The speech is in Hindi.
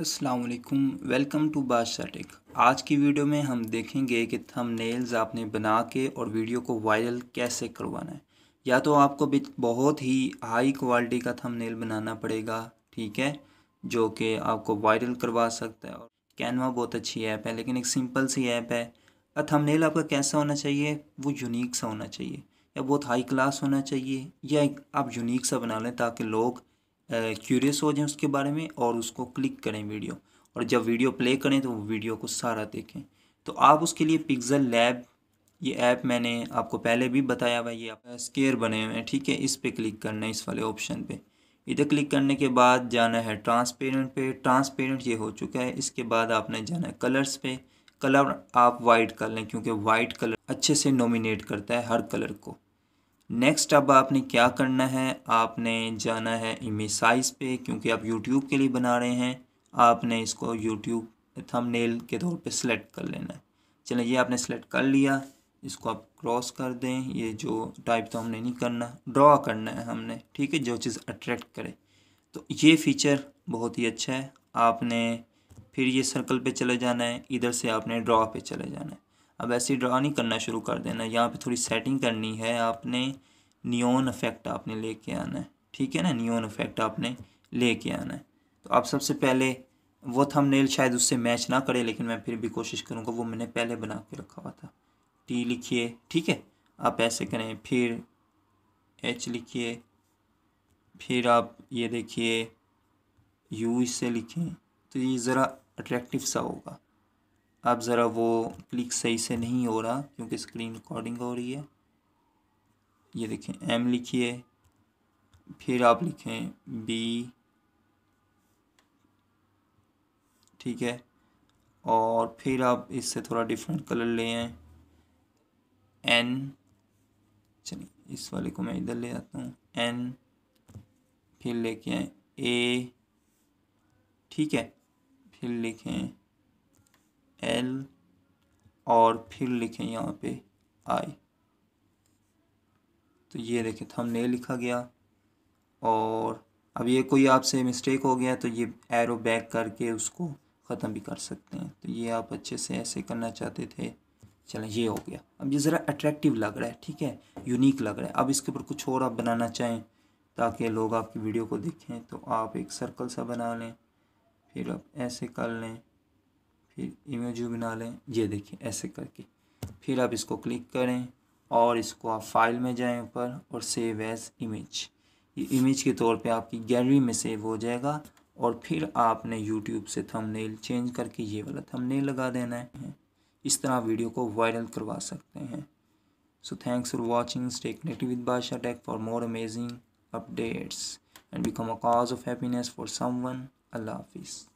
असलकुम वेलकम टू बादशाह आज की वीडियो में हम देखेंगे कि थंबनेल्स आपने बना के और वीडियो को वायरल कैसे करवाना है या तो आपको भी बहुत ही हाई क्वालिटी का थंबनेल बनाना पड़ेगा ठीक है जो कि आपको वायरल करवा सकता है और कैनवा बहुत अच्छी ऐप है लेकिन एक सिंपल सी ऐप है और थंबनेल आपका कैसा होना चाहिए वो यूनिक सा होना चाहिए या बहुत हाई क्लास होना चाहिए या आप यूनिक सा बना लें ताकि लोग क्यूरियस हो जाएं उसके बारे में और उसको क्लिक करें वीडियो और जब वीडियो प्ले करें तो वो वीडियो को सारा देखें तो आप उसके लिए पिक्ज़ल लैब ये ऐप मैंने आपको पहले भी बताया हुआ ये आप स्केयर बने हुए हैं ठीक है इस पर क्लिक करना है इस वाले ऑप्शन पर इधर क्लिक करने के बाद जाना है ट्रांसपेरेंट पे ट्रांसपेरेंट ये हो चुका है इसके बाद आपने जाना है कलर्स पे कलर आप वाइट कर लें क्योंकि वाइट कलर अच्छे से नोमिनेट करता है हर कलर को नेक्स्ट अब आपने क्या करना है आपने जाना है इमेज साइज़ पे क्योंकि आप यूट्यूब के लिए बना रहे हैं आपने इसको यूट्यूब थंबनेल के तौर पे सेलेक्ट कर लेना है चलें ये आपने सेलेक्ट कर लिया इसको आप क्रॉस कर दें ये जो टाइप तो हमने नहीं करना ड्रॉ करना है हमने ठीक है जो चीज़ अट्रैक्ट करे तो ये फ़ीचर बहुत ही अच्छा है आपने फिर ये सर्कल पे चले जाना है इधर से आपने ड्रॉ पे चले जाना है अब ऐसे ड्रा नहीं करना शुरू कर देना यहाँ पे थोड़ी सेटिंग करनी है आपने नियोन इफ़ेक्ट आपने लेके आना है ठीक है ना नियोन इफ़ेक्ट आपने लेके आना है तो आप सबसे पहले वो थंबनेल शायद उससे मैच ना करे लेकिन मैं फिर भी कोशिश करूँगा वो मैंने पहले बना के रखा हुआ था टी लिखिए ठीक है आप ऐसे करें फिर एच लिखिए फिर आप ये देखिए यू इससे लिखें तो ये ज़रा अट्रैक्टिव सा होगा अब ज़रा वो क्लिक सही से नहीं हो रहा क्योंकि स्क्रीन रिकॉर्डिंग हो रही है ये देखें एम लिखिए फिर आप लिखें बी ठीक है और फिर आप इससे थोड़ा डिफरेंट कलर ले आए एन चलिए इस वाले को मैं इधर ले आता हूँ एन फिर लेके आए ए ठीक है फिर लिखें एल और फिर लिखें यहाँ पे आई तो ये देखें थंबनेल तो लिखा गया और अब ये कोई आपसे मिस्टेक हो गया तो ये एरो बैक करके उसको ख़त्म भी कर सकते हैं तो ये आप अच्छे से ऐसे करना चाहते थे चलें ये हो गया अब ये ज़रा अट्रैक्टिव लग रहा है ठीक है यूनिक लग रहा है अब इसके ऊपर कुछ और आप बनाना चाहें ताकि लोग आपकी वीडियो को देखें तो आप एक सर्कल सा बना लें फिर आप ऐसे कर लें फिर इमेज भी बना लें ये देखिए ऐसे करके फिर आप इसको क्लिक करें और इसको आप फाइल में जाएं ऊपर और सेव एज़ इमेज ये इमेज के तौर पे आपकी गैलरी में सेव हो जाएगा और फिर आपने यूट्यूब से थंबनेल चेंज करके ये वाला थंबनेल लगा देना है इस तरह वीडियो को वायरल करवा सकते हैं so thanks for watching stay connected with Badshah tech for more amazing updates become a cause of happiness for someone अल्लाह हाफिज़